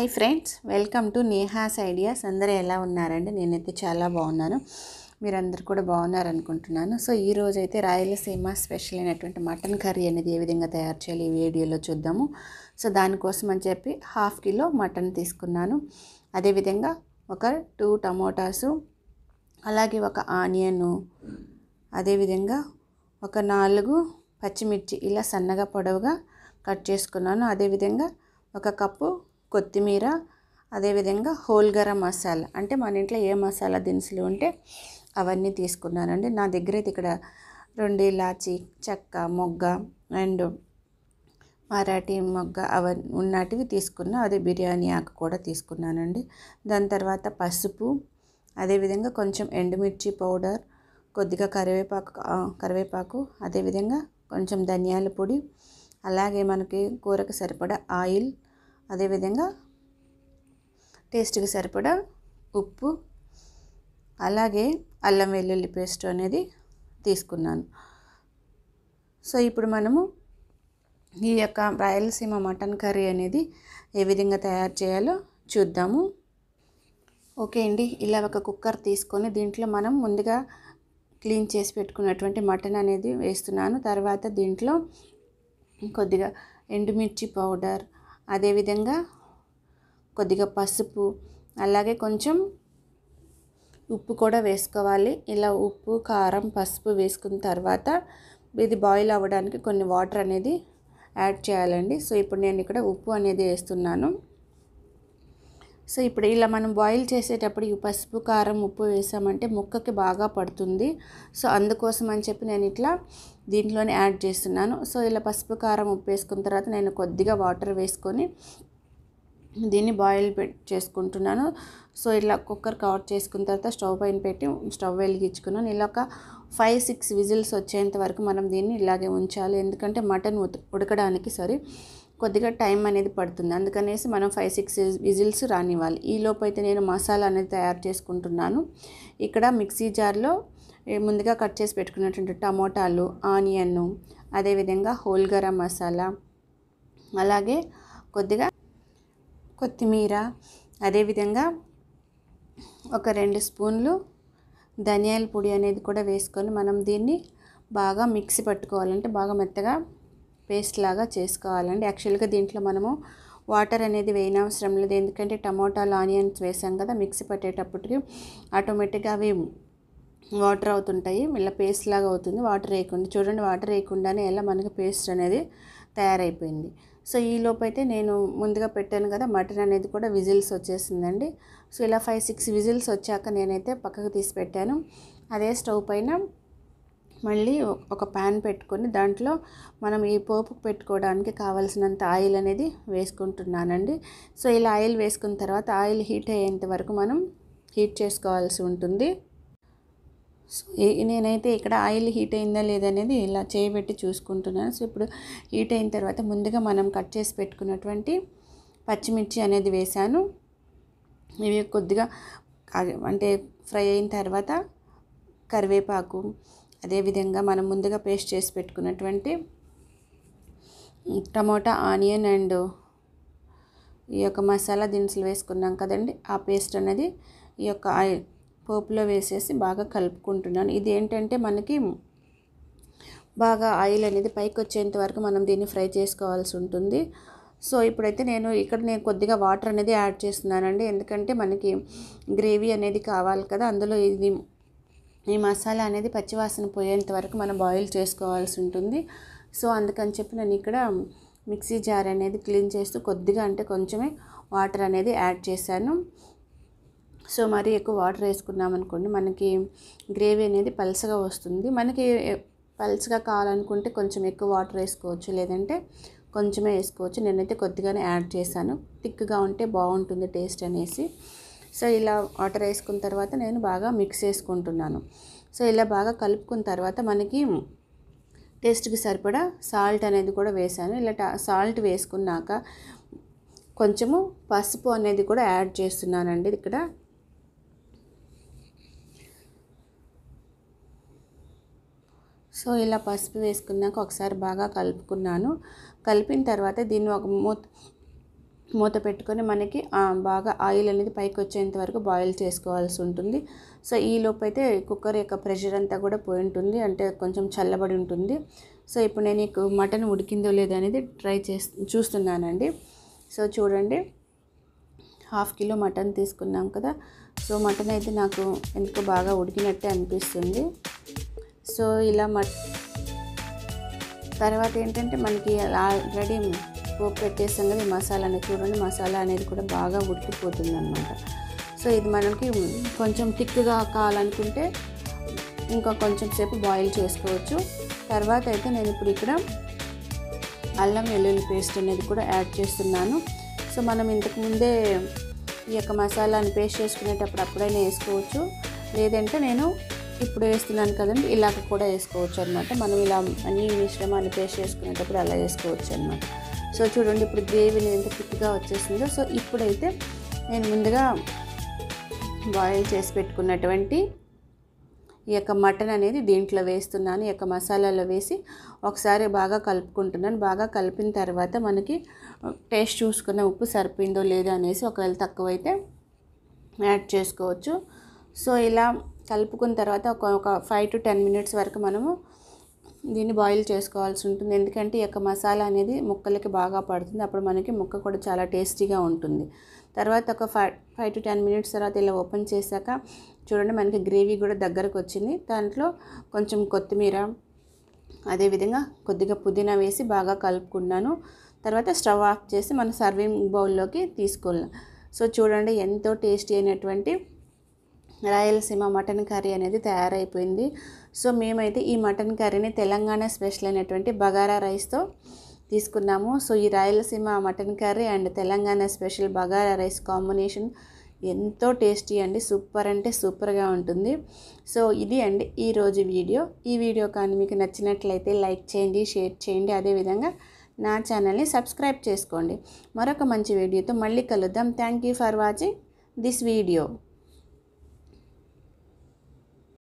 hi friends welcome to Neha's ideas అందరూ ఎలా ఉన్నారండి నేనైతే చాలా బాగున్నాను మీరందరూ కూడా బాగున్నారనుకుంటున్నాను సో ఈ రోజైతే రాయలసీమ స్పెషల్ అయినటువంటి మటన్ కర్రీ అనేది ఏ విధంగా తయారు చేయాలి ఈ వీడియోలో చూద్దాము సో దానికోసం అని చెప్పి హాఫ్ కిలో మటన్ తీసుకున్నాను అదేవిధంగా ఒక టూ టమోటాసు అలాగే ఒక ఆనియను అదేవిధంగా ఒక నాలుగు పచ్చిమిర్చి ఇలా సన్నగా పొడవుగా కట్ చేసుకున్నాను అదేవిధంగా ఒక కప్పు కొత్తిమీర అదేవిధంగా హోల్ మసాలా అంటే మన ఇంట్లో ఏ మసాలా దినుసులు ఉంటే అవన్నీ తీసుకున్నానండి నా దగ్గర అయితే ఇక్కడ రెండు ఇలాచి చెక్క మొగ్గ అండ్ మరాఠీ మొగ్గ అవన్నీ ఉన్నటివి తీసుకున్నా అదే బిర్యానీ ఆకు కూడా తీసుకున్నానండి దాని తర్వాత పసుపు అదేవిధంగా కొంచెం ఎండుమిర్చి పౌడర్ కొద్దిగా కరివేపాకు కరివేపాకు అదేవిధంగా కొంచెం ధనియాల పొడి అలాగే మనకి కూరకు సరిపడా ఆయిల్ అదేవిధంగా టేస్ట్కి సరిపడా ఉప్పు అలాగే అల్లం వెల్లుల్లి పేస్ట్ అనేది తీసుకున్నాను సో ఇప్పుడు మనము ఈ యొక్క రాయలసీమ మటన్ కర్రీ అనేది ఏ విధంగా తయారు చేయాలో చూద్దాము ఓకే అండి ఇలా ఒక కుక్కర్ తీసుకొని దీంట్లో మనం ముందుగా క్లీన్ చేసి పెట్టుకున్నటువంటి మటన్ అనేది వేస్తున్నాను తర్వాత దీంట్లో కొద్దిగా ఎండుమిర్చి పౌడర్ అదేవిధంగా కొద్దిగా పసుపు అలాగే కొంచెం ఉప్పు కూడా వేసుకోవాలి ఇలా ఉప్పు కారం పసుపు వేసుకున్న తర్వాత ఇది బాయిల్ అవ్వడానికి కొన్ని వాటర్ అనేది యాడ్ చేయాలండి సో ఇప్పుడు నేను ఇక్కడ ఉప్పు అనేది వేస్తున్నాను సో ఇప్పుడు ఇలా మనం బాయిల్ చేసేటప్పుడు ఈ పసుపు కారం ఉప్పు వేసామంటే ముక్కకి బాగా పడుతుంది సో అందుకోసం అని చెప్పి నేను ఇట్లా దీంట్లోనే యాడ్ చేస్తున్నాను సో ఇలా పసుపు కారం ఉప్పు వేసుకున్న తర్వాత నేను కొద్దిగా వాటర్ వేసుకొని దీన్ని బాయిల్ చేసుకుంటున్నాను సో ఇలా కుక్కర్ కవర్ చేసుకున్న తర్వాత స్టవ్ పైన పెట్టి స్టవ్ వెలిగించుకున్నాను ఇలా ఒక ఫైవ్ సిక్స్ విజిల్స్ వచ్చేంత వరకు మనం దీన్ని ఇలాగే ఉంచాలి ఎందుకంటే మటన్ ఉడకడానికి సారీ కొద్దిగా టైం అనేది పడుతుంది అందుకనేసి మనం ఫైవ్ సిక్స్ విజిల్స్ రానివ్వాలి ఈ అయితే నేను మసాలా అనేది తయారు చేసుకుంటున్నాను ఇక్కడ మిక్సీ జార్లో ముందుగా కట్ చేసి పెట్టుకున్నటువంటి టమోటాలు ఆనియన్ అదేవిధంగా హోల్ గరం మసాలా అలాగే కొద్దిగా కొత్తిమీర అదేవిధంగా ఒక రెండు స్పూన్లు ధనియాల పొడి అనేది కూడా వేసుకొని మనం దీన్ని బాగా మిక్సీ పట్టుకోవాలంటే బాగా మెత్తగా పేస్ట్ లాగా చేసుకోవాలండి యాక్చువల్గా దీంట్లో మనము వాటర్ అనేది వేయనవసరం లేదు ఎందుకంటే టమోటాలు ఆనియన్స్ వేసాం కదా మిక్సీ పట్టేటప్పటికి ఆటోమేటిక్గా అవి వాటర్ అవుతుంటాయి ఇలా పేస్ట్ లాగా అవుతుంది వాటర్ వేయకుండా చూడండి వాటర్ వేయకుండానే ఎలా మనకి పేస్ట్ అనేది తయారైపోయింది సో ఈ లోపైతే నేను ముందుగా పెట్టాను కదా మటన్ అనేది కూడా విజిల్స్ వచ్చేసిందండి సో ఇలా ఫైవ్ సిక్స్ విజిల్స్ వచ్చాక నేనైతే పక్కకు తీసి పెట్టాను అదే స్టవ్ పైన మళ్ళీ ఒక ప్యాన్ పెట్టుకొని దాంట్లో మనం ఈ పోపు పెట్టుకోవడానికి కావాల్సినంత ఆయిల్ అనేది వేసుకుంటున్నానండి సో ఇలా ఆయిల్ వేసుకున్న తర్వాత ఆయిల్ హీట్ అయ్యేంత వరకు మనం హీట్ చేసుకోవాల్సి ఉంటుంది సో నేనైతే ఇక్కడ ఆయిల్ హీట్ అయిందా లేదనేది ఇలా చేయబెట్టి చూసుకుంటున్నాను సో ఇప్పుడు హీట్ అయిన తర్వాత ముందుగా మనం కట్ చేసి పెట్టుకున్నటువంటి పచ్చిమిర్చి అనేది వేశాను ఇవి కొద్దిగా అంటే ఫ్రై అయిన తర్వాత కరివేపాకు అదేవిధంగా మనం ముందుగా పేస్ట్ చేసి పెట్టుకున్నటువంటి టమోటా ఆనియన్ అండ్ ఈ యొక్క మసాలా దినుసులు వేసుకున్నాం కదండి ఆ పేస్ట్ అనేది ఈ యొక్క పోపులో వేసేసి బాగా కలుపుకుంటున్నాను ఇది ఏంటంటే మనకి బాగా ఆయిల్ అనేది పైకి వచ్చేంత వరకు మనం దీన్ని ఫ్రై చేసుకోవాల్సి ఉంటుంది సో ఇప్పుడైతే నేను ఇక్కడ నేను కొద్దిగా వాటర్ అనేది యాడ్ చేస్తున్నానండి ఎందుకంటే మనకి గ్రేవీ అనేది కావాలి కదా అందులో ఇది ఈ మసాలా అనేది పచ్చివాసన పోయేంత వరకు మనం బాయిల్ చేసుకోవాల్సి ఉంటుంది సో అందుకని చెప్పి నేను ఇక్కడ మిక్సీ జార్ అనేది క్లీన్ చేస్తూ కొద్దిగా అంటే కొంచెమే వాటర్ అనేది యాడ్ చేశాను సో మరి ఎక్కువ వాటర్ వేసుకున్నాం అనుకోండి మనకి గ్రేవీ అనేది పలసగా వస్తుంది మనకి పలసగా కావాలనుకుంటే కొంచెం ఎక్కువ వాటర్ వేసుకోవచ్చు లేదంటే కొంచెమే వేసుకోవచ్చు నేనైతే కొద్దిగానే యాడ్ చేశాను థిక్గా ఉంటే బాగుంటుంది టేస్ట్ అనేసి సో ఇలా వాటర్ వేసుకున్న తర్వాత నేను బాగా మిక్స్ చేసుకుంటున్నాను సో ఇలా బాగా కలుపుకున్న తర్వాత మనకి టేస్ట్కి సరిపడా సాల్ట్ అనేది కూడా వేసాను ఇలా సాల్ట్ వేసుకున్నాక కొంచెము పసుపు అనేది కూడా యాడ్ చేస్తున్నానండి ఇక్కడ సో ఇలా పసుపు వేసుకున్నాక ఒకసారి బాగా కలుపుకున్నాను కలిపిన తర్వాత దీన్ని ఒక మూత మూత పెట్టుకొని మనకి బాగా ఆయిల్ అనేది పైకి వచ్చేంత వరకు బాయిల్ చేసుకోవాల్సి ఉంటుంది సో ఈ లోపు అయితే కుక్కర్ యొక్క ప్రెషర్ అంతా కూడా పోయి ఉంటుంది అంటే కొంచెం చల్లబడి ఉంటుంది సో ఇప్పుడు నేను మటన్ ఉడికిందో లేదో అనేది ట్రై చేస్తూ చూస్తున్నానండి సో చూడండి హాఫ్ కిలో మటన్ తీసుకున్నాం కదా సో మటన్ అయితే నాకు ఎందుకు బాగా ఉడికినట్టే అనిపిస్తుంది సో ఇలా మట్ తర్వాత ఏంటంటే మనకి ఆల్రెడీ పోపు పెట్టేస్తాం ఈ మసాలా అనేది చూడండి మసాలా అనేది కూడా బాగా ఉడికిపోతుంది అనమాట సో ఇది మనకి కొంచెం థిక్గా కావాలనుకుంటే ఇంకా కొంచెం సేపు బాయిల్ చేసుకోవచ్చు తర్వాత అయితే నేను ఇప్పుడు ఇక్కడ అల్లం వెల్లుల్లి పేస్ట్ అనేది కూడా యాడ్ చేస్తున్నాను సో మనం ఇంతకుముందే ఈ యొక్క మసాలాను పేస్ట్ చేసుకునేటప్పుడు అప్పుడైనా వేసుకోవచ్చు లేదంటే నేను ఇప్పుడు వేస్తున్నాను కదండి ఇలాగ కూడా వేసుకోవచ్చు అనమాట మనం ఇలా అన్ని మిశ్రమాన్ని పేస్ట్ చేసుకునేటప్పుడు అలా వేసుకోవచ్చు అనమాట సో చూడండి ఇప్పుడు గ్రేవీ ఎంత థిక్గా వచ్చేసిందో సో ఇప్పుడైతే నేను ముందుగా బాయిల్ చేసి పెట్టుకున్నటువంటి ఈ యొక్క మటన్ అనేది దీంట్లో వేస్తున్నాను ఈ యొక్క మసాలాలో వేసి ఒకసారి బాగా కలుపుకుంటున్నాను బాగా కలిపిన తర్వాత మనకి టేస్ట్ చూసుకున్న ఉప్పు సరిపోయిందో లేదో అనేసి ఒకవేళ తక్కువైతే యాడ్ చేసుకోవచ్చు సో ఇలా కలుపుకున్న తర్వాత ఒక ఒక ఫైవ్ టు టెన్ మినిట్స్ వరకు మనము దీన్ని బాయిల్ చేసుకోవాల్సి ఉంటుంది ఎందుకంటే ఈ యొక్క మసాలా అనేది ముక్కలకి బాగా పడుతుంది అప్పుడు మనకి ముక్క కూడా చాలా టేస్టీగా ఉంటుంది తర్వాత ఒక five five to ten minutes తర్వాత ఇలా ఓపెన్ చేశాక చూడండి మనకి గ్రేవీ కూడా దగ్గరకు వచ్చింది దాంట్లో కొంచెం కొత్తిమీర అదేవిధంగా కొద్దిగా పుదీనా వేసి బాగా కలుపుకున్నాను తర్వాత స్టవ్ ఆఫ్ చేసి మన సర్వింగ్ బౌల్లోకి తీసుకున్నాను సో చూడండి ఎంతో టేస్టీ అయినటువంటి రాయలసీమ మటన్ కర్రీ అనేది తయారైపోయింది సో మేమైతే ఈ మటన్ కర్రీని తెలంగాణ స్పెషల్ అయినటువంటి బగారా రైస్తో తీసుకున్నాము సో ఈ Rayalaseema mutton curry and Telangana special bagara rice combination ఎంతో టేస్టీ అండి సూపర్ అంటే సూపర్గా ఉంటుంది సో ఇది అండి ఈరోజు వీడియో ఈ వీడియో కానీ మీకు నచ్చినట్లయితే లైక్ చేయండి షేర్ చేయండి అదేవిధంగా నా ఛానల్ని సబ్స్క్రైబ్ చేసుకోండి మరొక మంచి వీడియోతో మళ్ళీ కలుద్దాం thank you for watching this video